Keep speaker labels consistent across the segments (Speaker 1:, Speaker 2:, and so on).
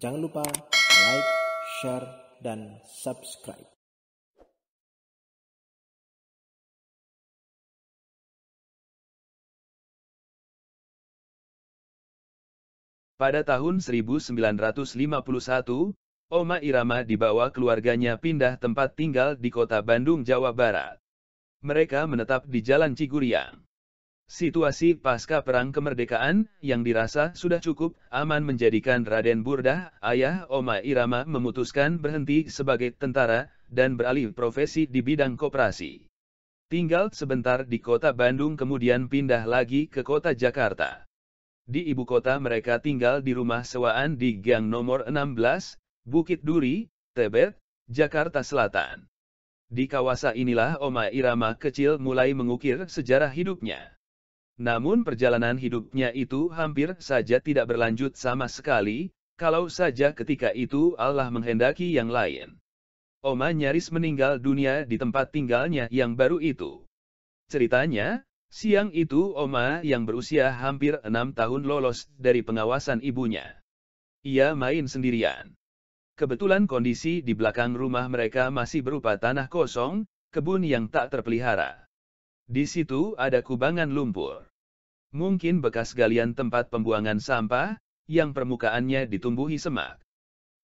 Speaker 1: Jangan lupa like, share, dan subscribe. Pada tahun 1951, Oma Irama dibawa keluarganya pindah tempat tinggal di kota Bandung, Jawa Barat. Mereka menetap di Jalan Ciguriang. Situasi pasca Perang Kemerdekaan, yang dirasa sudah cukup, aman menjadikan Raden Burdah, ayah Oma Irama memutuskan berhenti sebagai tentara, dan beralih profesi di bidang koperasi. Tinggal sebentar di kota Bandung kemudian pindah lagi ke kota Jakarta. Di ibu kota mereka tinggal di rumah sewaan di gang nomor 16, Bukit Duri, Tebet, Jakarta Selatan. Di kawasan inilah Oma Irama kecil mulai mengukir sejarah hidupnya. Namun perjalanan hidupnya itu hampir saja tidak berlanjut sama sekali, kalau saja ketika itu Allah menghendaki yang lain. Oma nyaris meninggal dunia di tempat tinggalnya yang baru itu. Ceritanya, siang itu Oma yang berusia hampir enam tahun lolos dari pengawasan ibunya. Ia main sendirian. Kebetulan kondisi di belakang rumah mereka masih berupa tanah kosong, kebun yang tak terpelihara. Di situ ada kubangan lumpur. Mungkin bekas galian tempat pembuangan sampah, yang permukaannya ditumbuhi semak.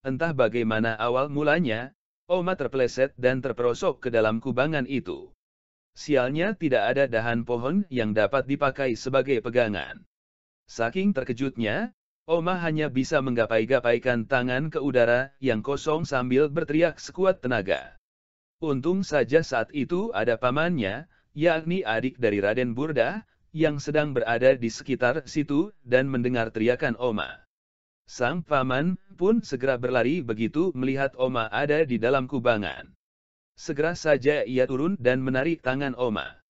Speaker 1: Entah bagaimana awal mulanya, Oma terpleset dan terperosok ke dalam kubangan itu. Sialnya tidak ada dahan pohon yang dapat dipakai sebagai pegangan. Saking terkejutnya, Oma hanya bisa menggapai-gapaikan tangan ke udara yang kosong sambil berteriak sekuat tenaga. Untung saja saat itu ada pamannya, yakni adik dari Raden Burda, yang sedang berada di sekitar situ dan mendengar teriakan Oma. Sang paman pun segera berlari begitu melihat Oma ada di dalam kubangan. Segera saja ia turun dan menarik tangan Oma.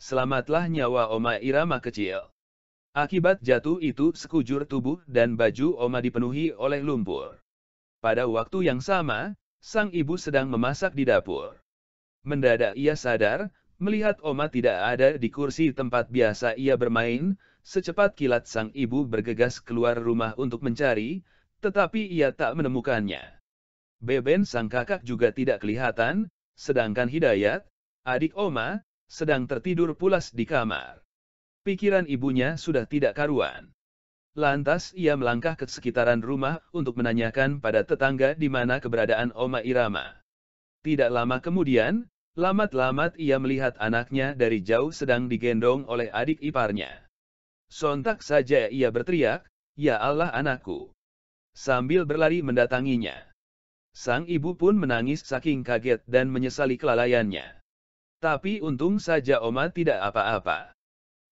Speaker 1: Selamatlah nyawa Oma Irama kecil. Akibat jatuh itu sekujur tubuh dan baju Oma dipenuhi oleh lumpur. Pada waktu yang sama, sang ibu sedang memasak di dapur. Mendadak ia sadar, Melihat Oma tidak ada di kursi tempat biasa ia bermain, secepat kilat sang ibu bergegas keluar rumah untuk mencari, tetapi ia tak menemukannya. Beben sang kakak juga tidak kelihatan, sedangkan Hidayat, adik Oma, sedang tertidur pulas di kamar. Pikiran ibunya sudah tidak karuan. Lantas ia melangkah ke sekitaran rumah untuk menanyakan pada tetangga di mana keberadaan Oma Irama. Tidak lama kemudian, Lamat-lamat ia melihat anaknya dari jauh sedang digendong oleh adik iparnya. Sontak saja ia berteriak, Ya Allah anakku! Sambil berlari mendatanginya. Sang ibu pun menangis saking kaget dan menyesali kelalaiannya. Tapi untung saja Oma tidak apa-apa.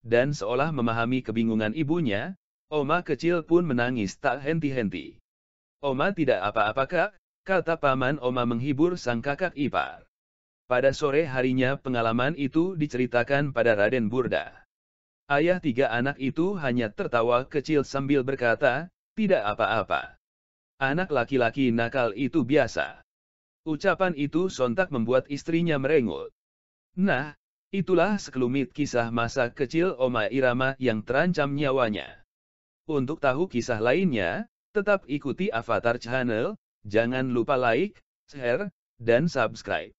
Speaker 1: Dan seolah memahami kebingungan ibunya, Oma kecil pun menangis tak henti-henti. Oma tidak apa-apa kak, kata paman Oma menghibur sang kakak ipar. Pada sore harinya pengalaman itu diceritakan pada Raden Burda. Ayah tiga anak itu hanya tertawa kecil sambil berkata, tidak apa-apa. Anak laki-laki nakal itu biasa. Ucapan itu sontak membuat istrinya merengut. Nah, itulah sekelumit kisah masa kecil Oma Irama yang terancam nyawanya. Untuk tahu kisah lainnya, tetap ikuti Avatar Channel, jangan lupa like, share, dan subscribe.